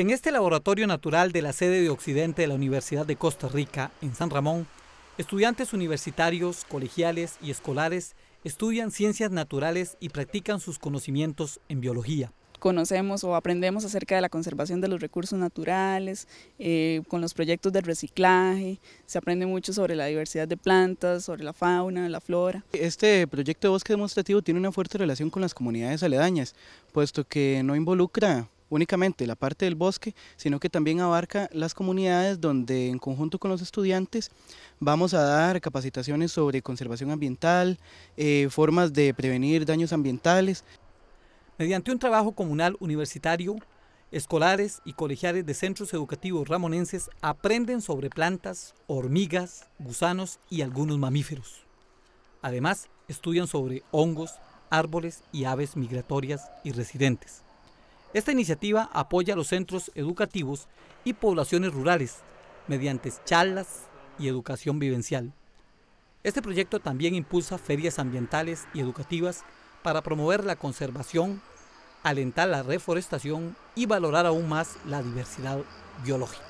En este laboratorio natural de la sede de Occidente de la Universidad de Costa Rica, en San Ramón, estudiantes universitarios, colegiales y escolares estudian ciencias naturales y practican sus conocimientos en biología conocemos o aprendemos acerca de la conservación de los recursos naturales, eh, con los proyectos de reciclaje, se aprende mucho sobre la diversidad de plantas, sobre la fauna, la flora. Este proyecto de bosque demostrativo tiene una fuerte relación con las comunidades aledañas, puesto que no involucra únicamente la parte del bosque, sino que también abarca las comunidades donde en conjunto con los estudiantes vamos a dar capacitaciones sobre conservación ambiental, eh, formas de prevenir daños ambientales. Mediante un trabajo comunal universitario, escolares y colegiales de centros educativos ramonenses aprenden sobre plantas, hormigas, gusanos y algunos mamíferos. Además, estudian sobre hongos, árboles y aves migratorias y residentes. Esta iniciativa apoya a los centros educativos y poblaciones rurales mediante charlas y educación vivencial. Este proyecto también impulsa ferias ambientales y educativas para promover la conservación, alentar la reforestación y valorar aún más la diversidad biológica.